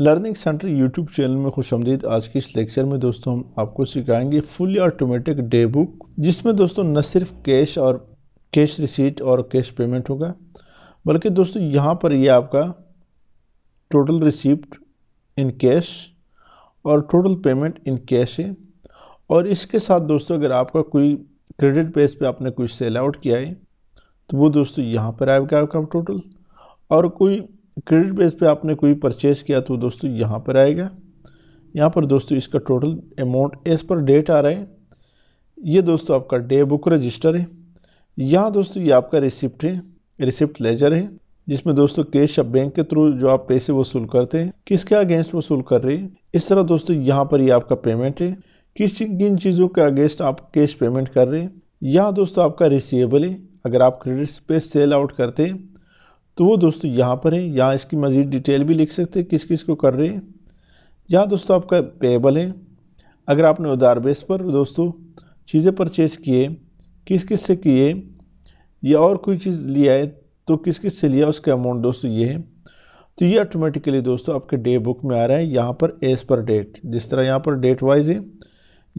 learning centre YouTube channel में खुश आमदीद आज के इस लेक्चर में दोस्तों हम आपको सिखाएंगे फुली ऑटोमेटिक डे बुक जिसमें दोस्तों न सिर्फ कैश और कैश रिसीट और कैश पेमेंट होगा बल्कि दोस्तों यहाँ पर ये आपका टोटल रिसीप्ट इन कैश और टोटल पेमेंट इन कैश है और इसके साथ दोस्तों अगर आपका कोई क्रेडिट बेस पे आपने कोई सेल आउट किया है तो वो दोस्तों यहाँ पर आएगा आपका टोटल और कोई क्रेडिट बेस पे आपने कोई परचेस किया तो दोस्तों यहाँ पर आएगा यहाँ पर दोस्तों इसका total amount as per date आ रहा है ये दोस्तों आपका डे बुक रजिस्टर है यहाँ दोस्तों ये आपका रिसिप्ट है रिसिप्ट लेजर है जिसमें दोस्तों कैश या बैंक के थ्रू जो आप पैसे वसूल करते हैं किसके अगेंस्ट वसूल कर रहे हैं इस तरह दोस्तों यहाँ पर ये आपका पेमेंट है किस किन चीज़ों के अगेंस्ट आप कैश पेमेंट कर रहे हैं यहाँ दोस्तों आपका रिसीवेबल है अगर आप क्रेडिट पे सेल आउट करते हैं तो वो दोस्तों यहाँ पर है यहाँ इसकी मज़ीद डिटेल भी लिख सकते हैं किस किस को कर रहे हैं यहाँ दोस्तों आपका पेबल है अगर आपने उधार बेस पर दोस्तों चीज़ें परचेज़ किए किस किस से किए या और कोई चीज़ लिया है तो किस किस से लिया उसका अमाउंट दोस्तों ये है तो ये ऑटोमेटिकली दोस्तों आपके डे बुक में आ रहा है यहाँ पर एज पर डेट जिस तरह यहाँ पर डेट वाइज है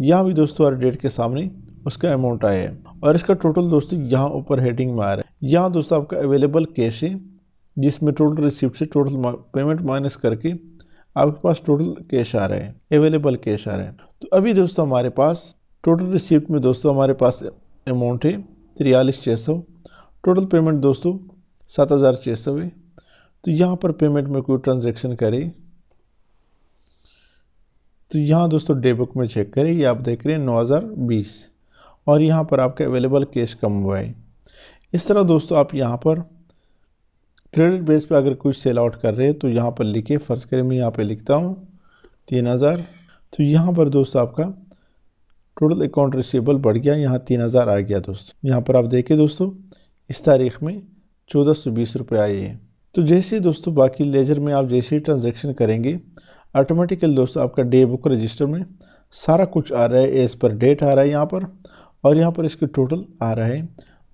यहाँ भी दोस्तों हर डेट के सामने उसका अमाउंट आया है और इसका टोटल दोस्तों यहाँ ऊपर हेडिंग में आ रहा है यहाँ दोस्तों आपका अवेलेबल कैश है जिसमें टोटल रिसिप्ट से टोटल पेमेंट माइनस करके आपके पास टोटल कैश आ रहा है अवेलेबल कैश आ रहा है तो अभी दोस्तों हमारे पास टोटल रिसिप्ट में दोस्तों हमारे पास अमाउंट है तिरयालीस छः सौ टोटल पेमेंट दोस्तों सात हज़ार छः सौ है तो यहाँ पर पेमेंट में कोई ट्रांजेक्शन करे तो यहाँ दोस्तों डेबुक में चेक करें ये आप देख रहे हैं नौ हज़ार बीस और यहाँ पर आपके अवेलेबल कैश कम हुआ है इस तरह दोस्तों आप यहाँ पर क्रेडिट बेस पे अगर कुछ सेल आउट कर रहे हैं तो यहाँ पर लिखे फ़र्ज करें मैं यहाँ पे लिखता हूँ तीन हज़ार तो यहाँ पर दोस्तों आपका टोटल अकाउंट रिसिबल बढ़ गया यहाँ तीन हज़ार आ गया दोस्तों यहाँ पर आप देखें दोस्तों इस तारीख में चौदह सौ बीस रुपये आए हैं तो जैसे दोस्तों बाकी लेजर में आप जैसे ही ट्रांजेक्शन करेंगे ऑटोमेटिकली दोस्तों आपका डे बुक रजिस्टर में सारा कुछ आ रहा है एज पर डेट आ रहा है यहाँ पर और यहाँ पर इसके टोटल आ रहा है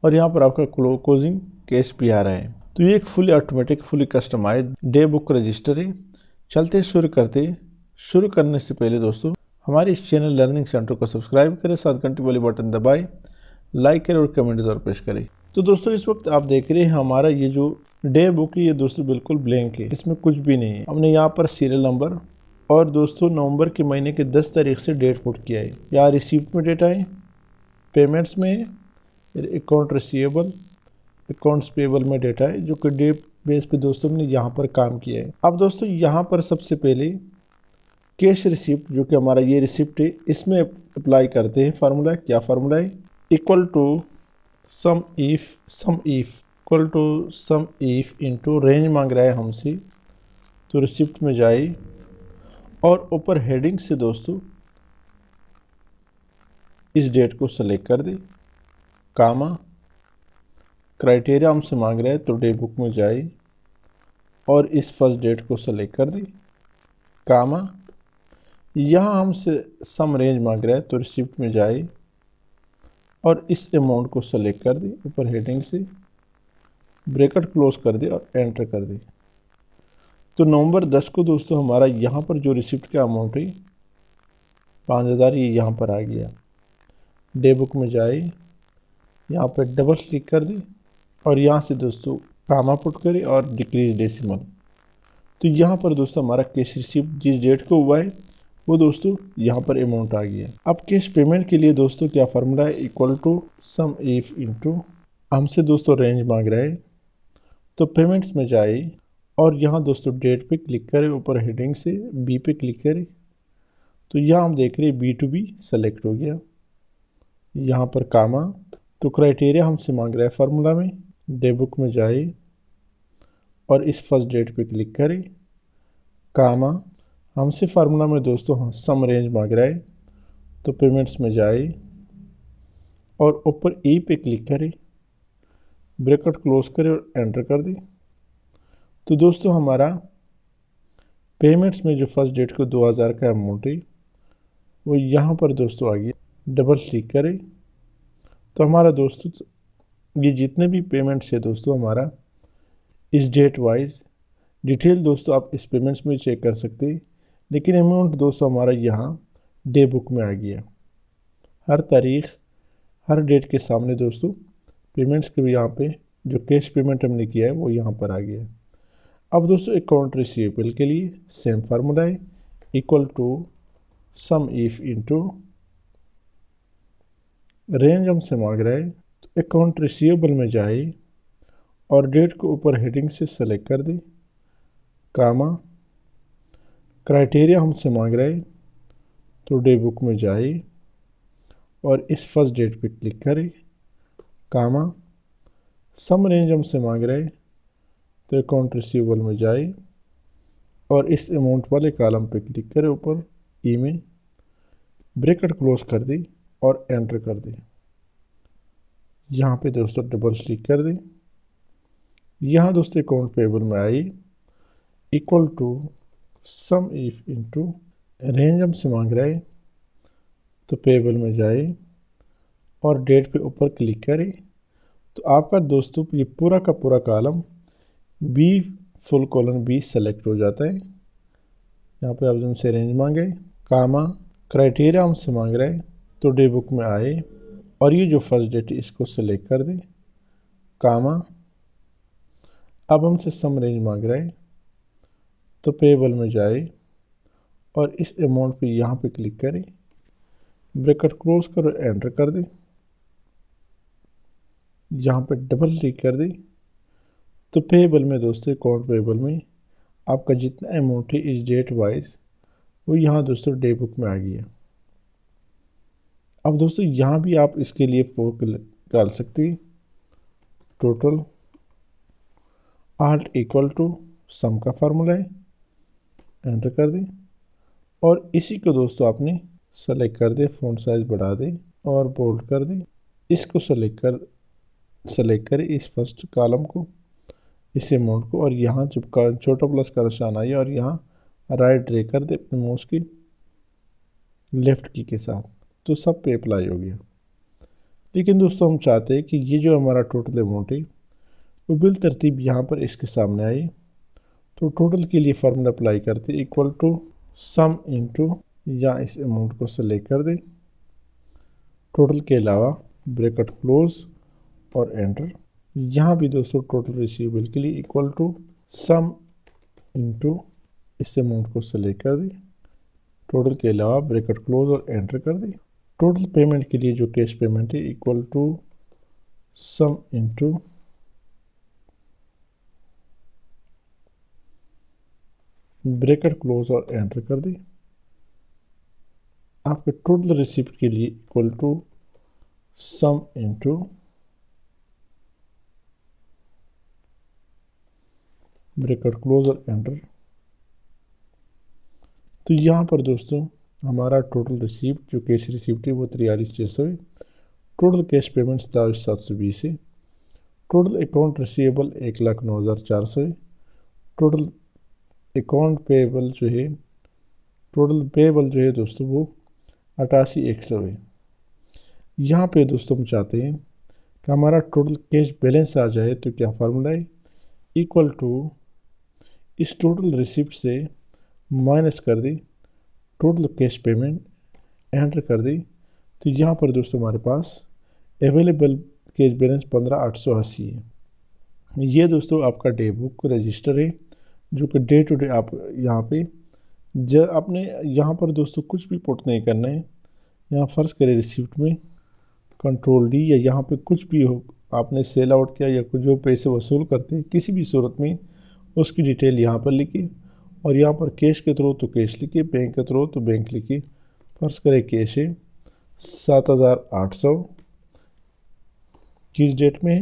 और यहाँ पर आपका क्लोजिंग केस भी आ रहा है तो ये एक fully automatic fully customise day book register है चलते शुरू करते शुरू करने से पहले दोस्तों हमारे इस चैनल लर्निंग सेंटर को सब्सक्राइब करें सात घंटे वाले बटन दबाएं लाइक करें और कमेंट जरूर पेश करें तो दोस्तों इस वक्त आप देख रहे हैं हमारा ये जो डे बुक है ये दोस्तों बिल्कुल ब्लैंक है इसमें कुछ भी नहीं है हमने यहाँ पर सीरियल नंबर और दोस्तों नवंबर के महीने के 10 तारीख से डेट पुट किया है यहाँ रिसिप्ट में डेटा है पेमेंट्स में फिर अकाउंट रिसीवेबल अकाउंट्स पेबल में डेटा है जो कि डे बेस पे दोस्तों हमने यहाँ पर काम किया है अब दोस्तों यहाँ पर सबसे पहले कैश रिसिप्ट जो कि हमारा ये रिसिप्ट है इसमें अप्लाई करते हैं फार्मूला क्या फार्मूला है equal to sum if sum if equal to sum if into range मांग रहा है हमसे तो रिसिप्ट में जाए और ऊपर हेडिंग से दोस्तों इस डेट को सिलेक्ट कर दें कामा क्राइटेरिया हमसे मांग रहे हैं तो डे बुक में जाए और इस फर्स्ट डेट को सेलेक्ट कर दें कामा यहाँ हमसे सम रेंज मांग रहे हैं तो रिसिप्ट में जाए और इस अमाउंट को सेलेक्ट कर दें ऊपर हेडिंग से ब्रेकट क्लोज कर दें और एंटर कर दें तो नवंबर दस को दोस्तों हमारा यहाँ पर जो रिसिप्ट का अमाउंट है पाँच हज़ार ये यहाँ पर आ गया डे बुक में जाए यहाँ पर डबल क्लिक कर दें और यहाँ से दोस्तों प्रामा पुट करें और डिक्रीज डेसिमल तो यहाँ पर दोस्तों हमारा केस रिसिप्ट जिस डेट को हुआ है वो दोस्तों यहाँ पर अमाउंट आ गया अब केस पेमेंट के लिए दोस्तों क्या फार्मूला है equal to sum if into हमसे दोस्तों रेंज मांग रहा है तो पेमेंट्स में जाए और यहाँ दोस्तों डेट पे क्लिक करें ऊपर हेडिंग से बी पे क्लिक करें तो यहाँ हम देख रहे हैं बी टू बी सेलेक्ट हो गया यहाँ पर कामा तो क्राइटेरिया हमसे मांग रहा है फार्मूला में डेबुक में जाए और इस फर्स्ट डेट पे क्लिक करें कामा हमसे फार्मूला में दोस्तों हम सम रेंज मांग रहा है तो पेमेंट्स में जाए और ऊपर ई e पे क्लिक करें ब्रेकट क्लोज करें और एंटर कर दें तो दोस्तों हमारा पेमेंट्स में जो फर्स्ट डेट को 2000 का अमाउंट है वो यहाँ पर दोस्तों आ गया डबल क्लिक करें तो हमारा दोस्तों ये जितने भी पेमेंट्स है दोस्तों हमारा इस डेट वाइज डिटेल दोस्तों आप इस पेमेंट्स में चेक कर सकते हैं लेकिन अमाउंट दोस्तों हमारा यहाँ डे बुक में आ गया हर तारीख हर डेट के सामने दोस्तों पेमेंट्स के यहाँ पे जो कैश पेमेंट हमने किया है वो यहाँ पर आ गया अब दोस्तों अकाउंट रिसीवेबल के लिए सेम फार्मूला है equal to sum if into range हमसे मांग रहा है तो अकाउंट रिसीवेबल में जाए और डेट को ऊपर हेडिंग से सेलेक्ट कर दे कामा क्राइटेरिया हमसे मांग रहा है तो डे बुक में जाए और इस फर्स्ट डेट पे क्लिक करें कामा सम रेंज हमसे मांग रहा है तो अकाउंट रिसीवेबल में जाए और इस अमाउंट वाले कॉलम पे क्लिक करें ऊपर ई में ब्रेकट क्लोज कर दी और एंटर कर दें यहाँ पे दोस्तों डबल क्लिक कर दें यहाँ दोस्तों अकाउंट पेबल में आई equal to sum if into range हमसे मांग रहे हैं तो पेबल में जाए और डेट पे ऊपर क्लिक करें तो आपका दोस्तों ये पूरा का पूरा column B full column B select हो जाता है यहाँ पे आप जो हमसे रेंज मांगे कामा क्राइटेरिया हमसे मांग रहे हैं तो डे बुक में आए और ये जो फर्स्ट डेट है इसको सिलेक्ट कर दें कामा अब हमसे सम रेंज मांग रहे हैं तो पेबल में जाए और इस अमाउंट पे यहाँ पे क्लिक करें ब्रेकट क्लोज करो एंटर कर दें यहाँ पे डबल क्लिक कर दें तो पेबल में दोस्तों अकाउंट पेबल में आपका जितना अमाउंट है इस डेट वाइज वो यहाँ दोस्तों डे बुक में आ गया अब दोस्तों यहाँ भी आप इसके लिए फोर डाल सकते टोटल आर्ट इक्वल टू सम का फार्मूला है एंटर कर दें और इसी को दोस्तों आपने सेलेक्ट कर दें फोन साइज़ बढ़ा दें और बोल्ड कर दें इसको सेलेक्ट कर सेलेक्ट करें इस फर्स्ट कॉलम को इस अमाउंट को और यहाँ का छोटा प्लस का निशान आइए और यहाँ राइट ड्रे कर दे अपने माउस की लेफ़्ट की के साथ तो सब पे अप्लाई हो गया लेकिन दोस्तों हम चाहते हैं कि ये जो हमारा टोटल अमाउंट है वो बिल तरतीब यहाँ पर इसके सामने आए तो टोटल के लिए फॉर्मूला अप्लाई करते इक्वल टू सम इनटू या इस अमाउंट को सिलेक्ट कर दें टोटल के अलावा ब्रेकट क्लोज और एंटर यहाँ भी दोस्तों टोटल रिसीवेबल के लिए इक्वल टू सम इनटू इस अमाउंट को सिलेक्ट कर दें टोटल के अलावा ब्रेकट क्लोज और एंटर कर दें टोटल पेमेंट के लिए जो कैश पेमेंट है equal to sum into bracket close और एंटर कर दी आपके टोटल रिसिप्ट के लिए equal to sum into bracket close और एंटर तो यहां पर दोस्तों हमारा टोटल रिसीप्ट जो कैश रिसीप्ट है वो तिरयालीस छः सौ है टोटल कैश पेमेंट्स सताईस सात सौ बीस है टोटल अकाउंट रिसीवेबल एक लाख नौ हज़ार चार सौ है टोटल अकाउंट पेबल जो है टोटल पेबल जो है दोस्तों वो अट्ठासी एक सौ है यहाँ पे दोस्तों हम चाहते हैं कि हमारा टोटल कैश बैलेंस आ जाए तो क्या फार्मूला है इक्वल टू इस टोटल रिसिप्ट से माइनस कर दी टोटल कैश पेमेंट एंटर कर दी तो यहाँ पर दोस्तों हमारे पास अवेलेबल कैश बैलेंस पंद्रह आठ सौ अस्सी है ये दोस्तों आपका डे बुक रजिस्टर है जो कि डे टू डे आप यहाँ पे ज आपने यहाँ पर दोस्तों कुछ भी पुट नहीं करना है यहाँ फर्स्ट करें रिसिप्ट में कंट्रोल डी या यहाँ पे कुछ भी हो आपने सेल आउट किया या कुछ जो पैसे वसूल करते किसी भी सूरत में उसकी डिटेल यहाँ पर लिखी और यहाँ पर कैश के थ्रू तो कैश लिखिए बैंक के थ्रू तो बैंक लिखिए फर्ज करें कैश है सात हज़ार आठ सौ किस डेट में है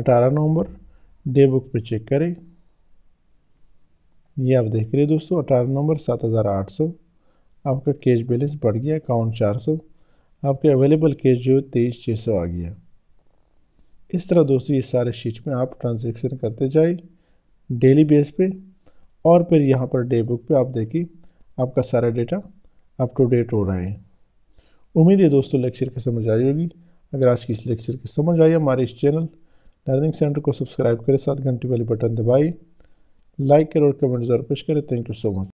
अठारह नवंबर डे बुक पे चेक करें ये आप देख रहे हैं दोस्तों अठारह नवंबर सात हज़ार आठ सौ आपका कैश बैलेंस बढ़ गया अकाउंट चार सौ आपके अवेलेबल कैश जो है तेईस छः सौ आ गया इस तरह दोस्तों ये सारे शीट में आप ट्रांजेक्शन करते जाए डेली बेस पे और फिर यहाँ पर डे बुक पर आप देखिए आपका सारा डेटा अप टू डेट हो रहा है उम्मीद है दोस्तों लेक्चर की समझ आई होगी अगर आज की इस लेक्चर की समझ आई हमारे इस चैनल लर्निंग सेंटर को सब्सक्राइब करें साथ घंटी वाले बटन दबाएं लाइक करें और कमेंट जरूर पेश करें थैंक यू सो मच